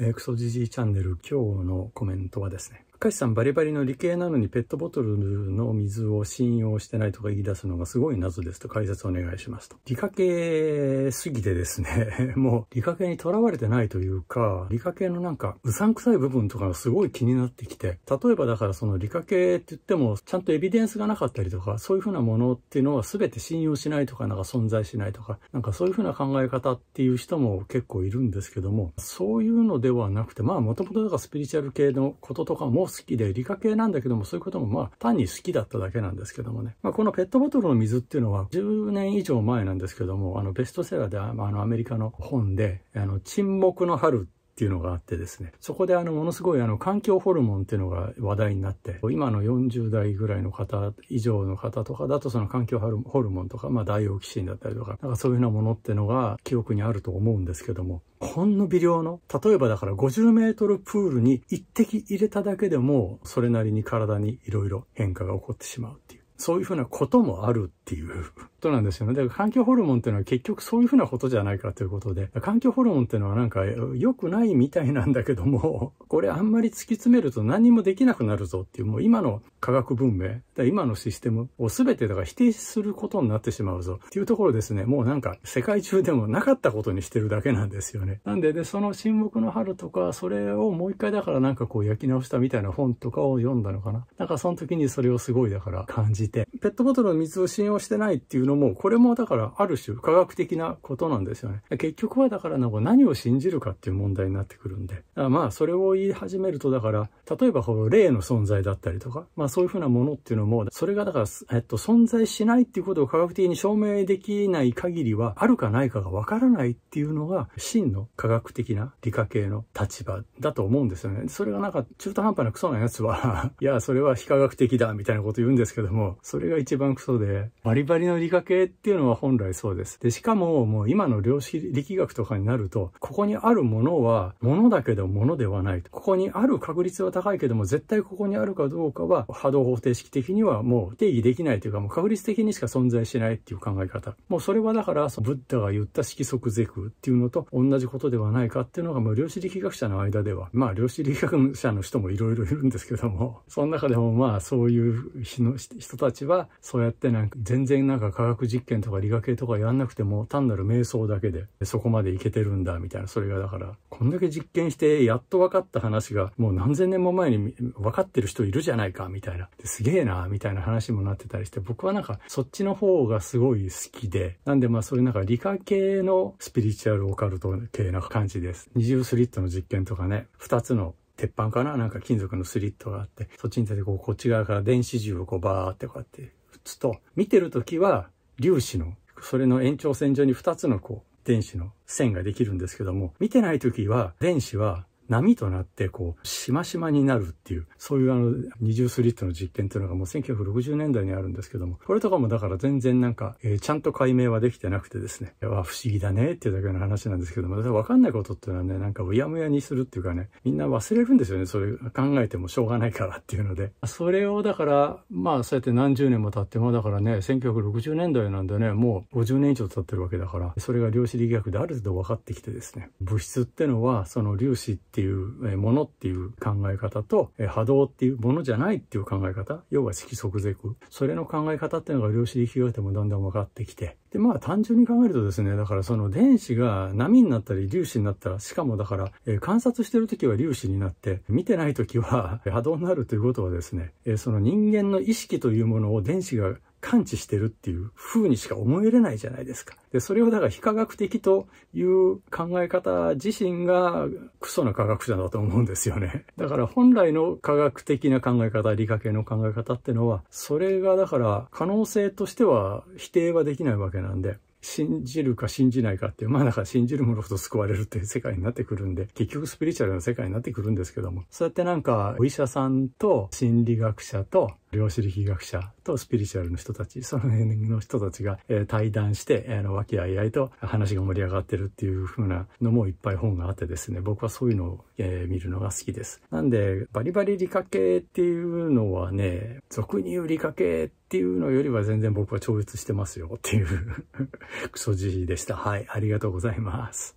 えー、クソジジイチャンネル今日のコメントはですね、カシさんバリバリの理系なのにペットボトルの水を信用してないとか言い出すのがすごい謎ですと解説お願いしますと。理科系すぎてですね、もう理科系にとらわれてないというか、理科系のなんかうさんくさい部分とかがすごい気になってきて、例えばだからその理科系って言ってもちゃんとエビデンスがなかったりとか、そういうふうなものっていうのは全て信用しないとかなんか存在しないとか、なんかそういうふうな考え方っていう人も結構いるんですけども、そういうのではなくて、まあもともとだからスピリチュアル系のこととかもきで、理科系なんだけども、そういうこともまあ、単に好きだっただけなんですけどもね。まあ、このペットボトルの水っていうのは、10年以上前なんですけども、あの、ベストセラーで、あの、アメリカの本で、あの、沈黙の春ってっていうのがあってですね、そこであのものすごいあの環境ホルモンっていうのが話題になって、今の40代ぐらいの方以上の方とかだとその環境ホルモンとか、まあダイオキシンだったりとか、なんかそういうようなものっていうのが記憶にあると思うんですけども、ほんの微量の、例えばだから50メートルプールに一滴入れただけでも、それなりに体にいろいろ変化が起こってしまうっていう、そういうふうなこともあるっていうことなんですよね。だから環境ホルモンっていうのは結局そういうふうなことじゃないかということで、環境ホルモンっていうのはなんか良くないみたいなんだけども、これあんまり突き詰めると何もできなくなるぞっていう、もう今の科学文明、今のシステムを全てだから否定することになってしまうぞっていうところですね、もうなんか世界中でもなかったことにしてるだけなんですよね。なんで、その沈黙の春とか、それをもう一回だからなんかこう焼き直したみたいな本とかを読んだのかな。なんかその時にそれをすごいだから感じて、ペットボトルの水を信用してないっていうののも、これもだからある種科学的なことなんですよね。結局はだから何を信じるかっていう問題になってくるんで。まあそれを言い始めるとだから、例えばこの霊の存在だったりとか、まあそういうふうなものっていうのも、それがだから、えっと、存在しないっていうことを科学的に証明できない限りは、あるかないかがわからないっていうのが、真の科学的な理科系の立場だと思うんですよね。それがなんか中途半端なクソなやつは いや、それは非科学的だみたいなこと言うんですけども、それが一番クソで、バリバリの理科系っていうのは本来そうです。で、しかももう今の量子力学とかになると、ここにあるものはものだけどものではない。ここにある確率は高いけども、絶対ここにあるかどうかは波動方程式的にはもう定義できないというか、もう確率的にしか存在しないっていう考え方。もうそれはだから、ブッダが言った色即是空っていうのと同じことではないかっていうのが、もう量子力学者の間では、まあ量子力学者の人もいろいろいるんですけども、その中でもまあそういう人たちは、そうやってなんか全然なんか科学学実験とか理学系とかやんなくても単なる瞑想だけでそこまでいけてるんだみたいなそれがだからこんだけ実験してやっと分かった話がもう何千年も前に分かってる人いるじゃないかみたいなすげえなみたいな話もなってたりして僕はなんかそっちの方がすごい好きでなんでまあそういうなんか理科系のスピリチュアルオカルト系な感じです二重スリットの実験とかね2つの鉄板かななんか金属のスリットがあってそっちに出てこうこっち側から電子銃をこうバーってこうやって打つと見てる時は粒子の、それの延長線上に2つのこう、電子の線ができるんですけども、見てない時は、電子は波となって、こう、しましまになるっていう、そういうあの、二重スリットの実験というのがもう1960年代にあるんですけども、これとかもだから全然なんか、えー、ちゃんと解明はできてなくてですね、わ、不思議だねっていうだけの話なんですけども、分かんないことっていうのはね、なんかうやむやにするっていうかね、みんな忘れるんですよね、それ考えてもしょうがないからっていうので。それをだから、まあそうやって何十年も経っても、だからね、1960年代なんでね、もう50年以上経ってるわけだから、それが量子力学である程度分かってきてですね、物質ってのは、その粒子っていうものっていう考え方と、波動っていうものじゃないっていう考え方、要は色即是空。それの考え方っていうのが量子力学でもだんだん分かってきて。で、まあ単純に考えるとですね、だからその電子が波になったり粒子になったら、しかもだから、え観察してる時は粒子になって、見てない時は波動になるということはですね、えその人間の意識というものを電子が感知してるっていう風にしか思えれないじゃないですか。で、それをだから非科学的という考え方自身がクソな科学者だと思うんですよね。だから本来の科学的な考え方、理科系の考え方ってのは、それがだから可能性としては否定はできないわけなんで、信じるか信じないかっていう、まあだから信じるものほど救われるっていう世界になってくるんで、結局スピリチュアルな世界になってくるんですけども、そうやってなんかお医者さんと心理学者と量子力学者とスピリチュアルの人たち、その辺の人たちが、え対談して、あの、和気あいあいと話が盛り上がってるっていう風なのもいっぱい本があってですね、僕はそういうのを、えー、見るのが好きです。なんで、バリバリ理科系っていうのはね、俗に言う理科系っていうのよりは全然僕は超越してますよっていう クソじじでした。はい、ありがとうございます。